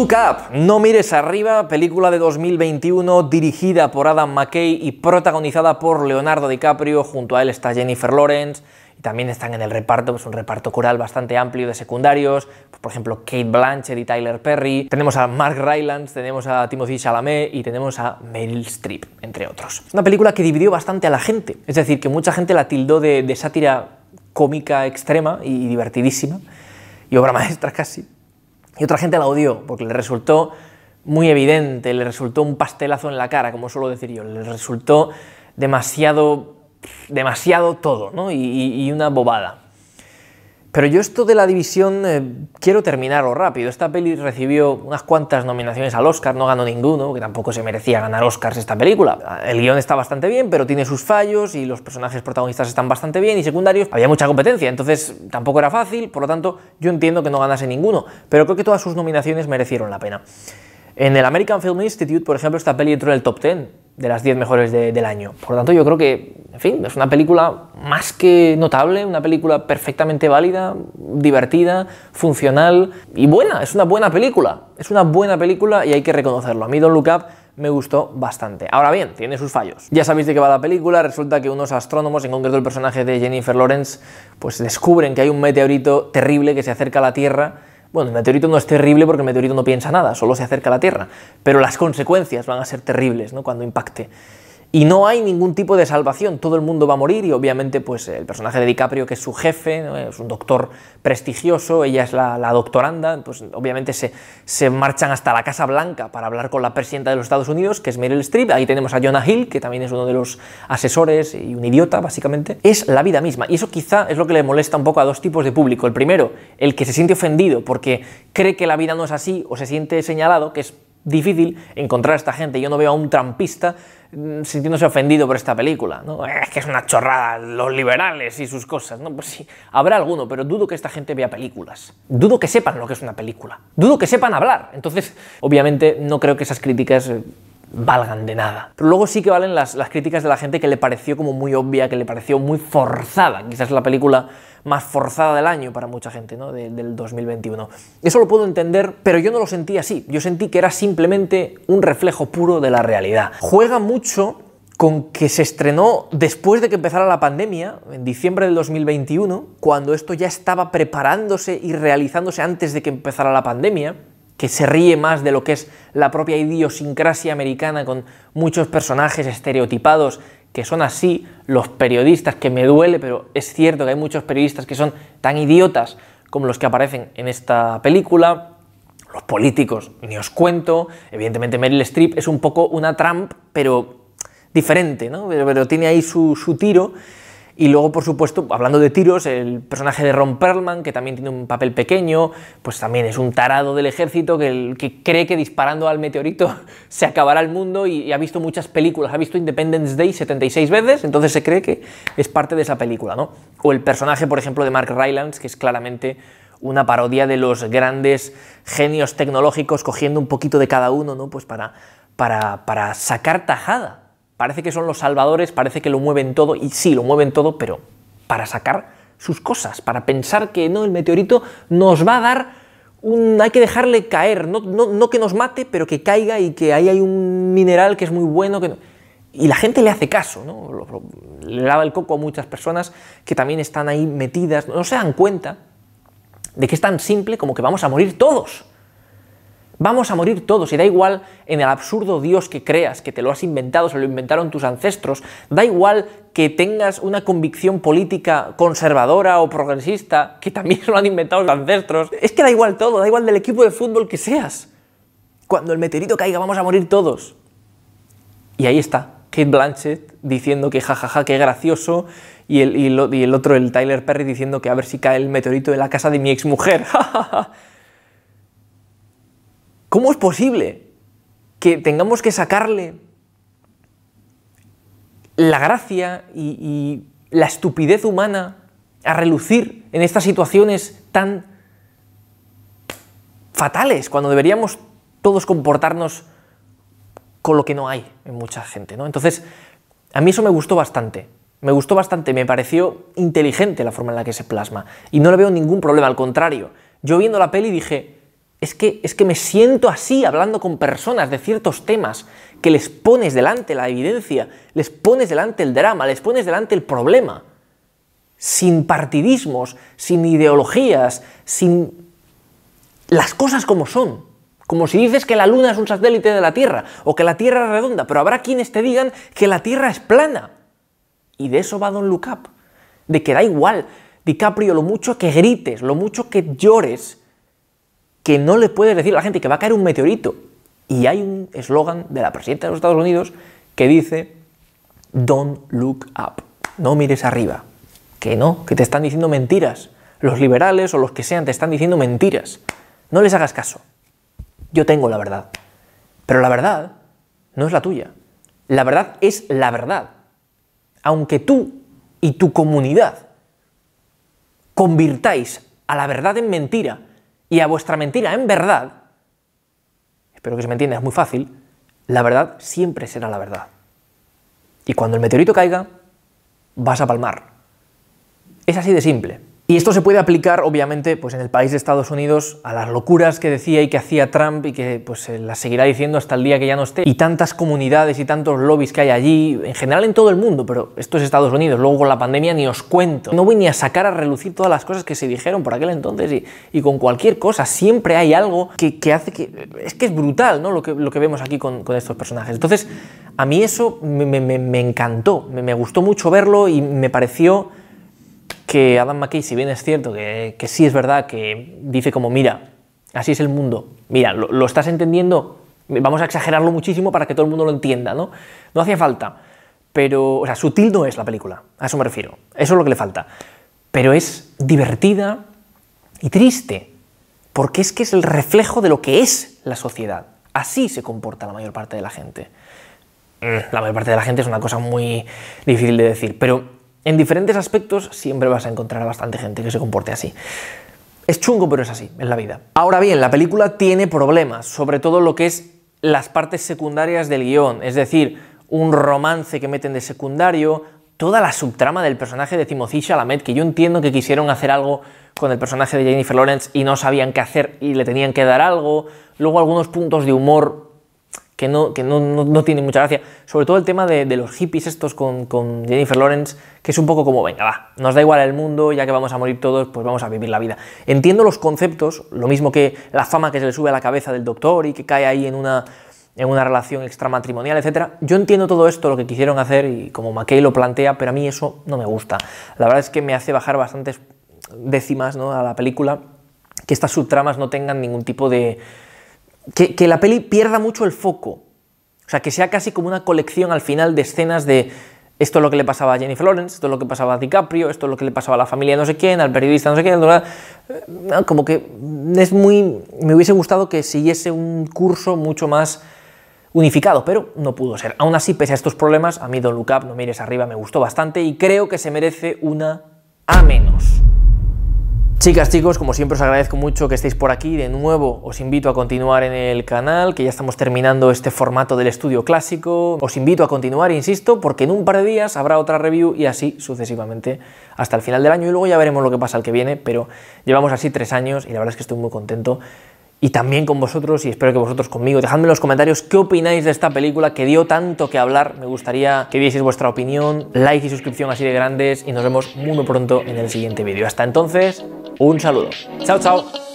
Look Up, No Mires Arriba, película de 2021 dirigida por Adam McKay y protagonizada por Leonardo DiCaprio, junto a él está Jennifer Lawrence, y también están en el reparto, es pues, un reparto coral bastante amplio de secundarios, pues, por ejemplo Kate Blanchett y Tyler Perry, tenemos a Mark Rylance, tenemos a Timothy Chalamet y tenemos a Meryl Streep, entre otros. Es una película que dividió bastante a la gente, es decir, que mucha gente la tildó de, de sátira cómica extrema y divertidísima, y obra maestra casi, y otra gente la odió porque le resultó muy evidente, le resultó un pastelazo en la cara, como suelo decir yo, le resultó demasiado, demasiado todo, ¿no? y, y una bobada. Pero yo esto de la división eh, quiero terminarlo rápido. Esta peli recibió unas cuantas nominaciones al Oscar, no ganó ninguno, que tampoco se merecía ganar Oscars esta película. El guión está bastante bien, pero tiene sus fallos y los personajes protagonistas están bastante bien y secundarios. Había mucha competencia, entonces tampoco era fácil, por lo tanto yo entiendo que no ganase ninguno, pero creo que todas sus nominaciones merecieron la pena. En el American Film Institute, por ejemplo, esta peli entró en el top 10 de las 10 mejores del año. Por lo tanto, yo creo que, en fin, es una película más que notable, una película perfectamente válida, divertida, funcional y buena. Es una buena película, es una buena película y hay que reconocerlo. A mí Don Look Up me gustó bastante. Ahora bien, tiene sus fallos. Ya sabéis de qué va la película, resulta que unos astrónomos, en concreto el personaje de Jennifer Lawrence, pues descubren que hay un meteorito terrible que se acerca a la Tierra bueno, el meteorito no es terrible porque el meteorito no piensa nada, solo se acerca a la Tierra, pero las consecuencias van a ser terribles ¿no? cuando impacte y no hay ningún tipo de salvación, todo el mundo va a morir y obviamente pues el personaje de DiCaprio que es su jefe, es un doctor prestigioso, ella es la, doctoranda, pues obviamente se, se, marchan hasta la Casa Blanca para hablar con la presidenta de los Estados Unidos, que es Meryl Streep, ahí tenemos a Jonah Hill, que también es uno de los asesores y un idiota básicamente, es la vida misma y eso quizá es lo que le molesta un poco a dos tipos de público, el primero, el que se siente ofendido porque cree que la vida no es así o se siente señalado, que es difícil encontrar a esta gente. Yo no veo a un trampista mm, sintiéndose ofendido por esta película. ¿no? Es que es una chorrada, los liberales y sus cosas. ¿no? Pues sí, habrá alguno, pero dudo que esta gente vea películas. Dudo que sepan lo que es una película. Dudo que sepan hablar. Entonces, obviamente, no creo que esas críticas eh, valgan de nada. Pero luego sí que valen las, críticas de la gente que le pareció como muy obvia, que le pareció muy forzada. Quizás la película más forzada del año para mucha gente, ¿no? del 2021. Eso lo puedo entender, pero yo no lo sentí así. Yo sentí que era simplemente un reflejo puro de la realidad. Juega mucho con que se estrenó después de que empezara la pandemia, en diciembre del 2021, cuando esto ya estaba preparándose y realizándose antes de que empezara la pandemia que se ríe más de lo que es la propia idiosincrasia americana con muchos personajes estereotipados que son así, los periodistas, que me duele, pero es cierto que hay muchos periodistas que son tan idiotas como los que aparecen en esta película, los políticos, ni os cuento, evidentemente Meryl Streep es un poco una Trump, pero diferente, ¿no? pero, tiene ahí su, su tiro. Y luego, por supuesto, hablando de tiros, el personaje de Ron Perlman, que también tiene un papel pequeño, pues también es un tarado del ejército que, que cree que disparando al meteorito se acabará el mundo y, ha visto muchas películas. Ha visto Independence Day 76 veces, entonces se cree que es parte de esa película, ¿no? O el personaje, por ejemplo, de Mark Rylance, que es claramente una parodia de los grandes genios tecnológicos, cogiendo un poquito de cada uno, ¿no? Pues para, para, para sacar tajada parece que son los salvadores, parece que lo mueven todo, y sí, lo mueven todo, pero para sacar sus cosas, para pensar que no, el meteorito nos va a dar un, hay que dejarle caer, no, que nos mate, pero que caiga y que ahí hay un mineral que es muy bueno. Y la gente le hace caso, ¿no? le lava el coco a muchas personas que también están ahí metidas, no se dan cuenta de que es tan simple como que vamos a morir todos. Vamos a morir todos y da igual en el absurdo Dios que creas, que te lo has inventado, se lo inventaron tus ancestros, da igual que tengas una convicción política conservadora o progresista, que también se lo han inventado tus ancestros, es que da igual todo, da igual del equipo de fútbol que seas. Cuando el meteorito caiga vamos a morir todos. Y ahí está, Kate Blanchett diciendo que jajaja, ja, ja, qué gracioso, y el, y, el otro, el Tyler Perry, diciendo que a ver si cae el meteorito en la casa de mi exmujer. ¿Cómo es posible que tengamos que sacarle la gracia y, la estupidez humana a relucir en estas situaciones tan fatales, cuando deberíamos todos comportarnos con lo que no hay en mucha gente, ¿no? Entonces, a mí eso me gustó bastante. Me gustó bastante, me pareció inteligente la forma en la que se plasma. Y no le veo ningún problema, al contrario. Yo viendo la peli dije, es que, es que me siento así hablando con personas de ciertos temas que les pones delante la evidencia, les pones delante el drama, les pones delante el problema, sin partidismos, sin ideologías, sin las cosas como son. Como si dices que la Luna es un satélite de la Tierra o que la Tierra es redonda, pero habrá quienes te digan que la Tierra es plana. Y de eso va Don Look de que da igual, DiCaprio, lo mucho que grites, lo mucho que llores, que no le puedes decir a la gente que va a caer un meteorito. Y hay un eslogan de la presidenta de los Estados Unidos que dice, don't look up, no mires arriba. Que no, que te están diciendo mentiras. Los liberales o los que sean te están diciendo mentiras. No les hagas caso. Yo tengo la verdad. Pero la verdad no es la tuya. La verdad es la verdad. Aunque tú y tu comunidad convirtáis a la verdad en mentira, y a vuestra mentira en verdad, espero que se me entienda, es muy fácil, la verdad siempre será la verdad. Y cuando el meteorito caiga, vas a palmar. Es así de simple. Y esto se puede aplicar, obviamente, pues en el país de Estados Unidos a las locuras que decía y que hacía Trump y que pues las seguirá diciendo hasta el día que ya no esté. Y tantas comunidades y tantos lobbies que hay allí, en general en todo el mundo, pero esto es Estados Unidos. Luego con la pandemia ni os cuento. No voy ni a sacar a relucir todas las cosas que se dijeron por aquel entonces y, con cualquier cosa. Siempre hay algo que, hace que... Es que es brutal, ¿no? Lo que, lo que vemos aquí con, estos personajes. Entonces, a mí eso me, encantó. me gustó mucho verlo y me pareció que Adam McKay, si bien es cierto que, sí es verdad que dice como, mira, así es el mundo, mira, lo, lo, estás entendiendo, vamos a exagerarlo muchísimo para que todo el mundo lo entienda, ¿no? No hacía falta, pero, o sea, sutil no es la película, a eso me refiero, eso es lo que le falta, pero es divertida y triste, porque es que es el reflejo de lo que es la sociedad, así se comporta la mayor parte de la gente. Mm, la mayor parte de la gente es una cosa muy difícil de decir, pero en diferentes aspectos siempre vas a encontrar a bastante gente que se comporte así. Es chungo, pero es así, es la vida. Ahora bien, la película tiene problemas, sobre todo lo que es las partes secundarias del guión, es decir, un romance que meten de secundario, toda la subtrama del personaje de Timothy Chalamet, que yo entiendo que quisieron hacer algo con el personaje de Jennifer Lawrence y no sabían qué hacer y le tenían que dar algo, luego algunos puntos de humor que no, que no, tiene mucha gracia. Sobre todo el tema de, los hippies estos con, Jennifer Lawrence, que es un poco como, venga, va, nos da igual el mundo, ya que vamos a morir todos, pues vamos a vivir la vida. Entiendo los conceptos, lo mismo que la fama que se le sube a la cabeza del doctor y que cae ahí en una, en una relación extramatrimonial, etc. Yo entiendo todo esto, lo que quisieron hacer y como McKay lo plantea, pero a mí eso no me gusta. La verdad es que me hace bajar bastantes décimas ¿no? a la película que estas subtramas no tengan ningún tipo de que, la peli pierda mucho el foco. O sea, que sea casi como una colección al final de escenas de esto es lo que le pasaba a Jennifer Lawrence, esto es lo que pasaba a DiCaprio, esto es lo que le pasaba a la familia no sé quién, al periodista no sé quién. Eh, como que es muy. Me hubiese gustado que siguiese un curso mucho más unificado, pero no pudo ser. Aún así, pese a estos problemas, a mí Don Look Up, No Mires Arriba me gustó bastante y creo que se merece una A menos. Chicas, chicos, como siempre os agradezco mucho que estéis por aquí. De nuevo, os invito a continuar en el canal, que ya estamos terminando este formato del estudio clásico. Os invito a continuar, insisto, porque en un par de días habrá otra review y así sucesivamente hasta el final del año. Y luego ya veremos lo que pasa el que viene, pero llevamos así tres años y la verdad es que estoy muy contento y también con vosotros y espero que vosotros conmigo. Dejadme en los comentarios qué opináis de esta película que dio tanto que hablar. Me gustaría que dieseis vuestra opinión, like y suscripción así de grandes y nos vemos muy pronto en el siguiente vídeo. Hasta entonces, un saludo. Chao, chao.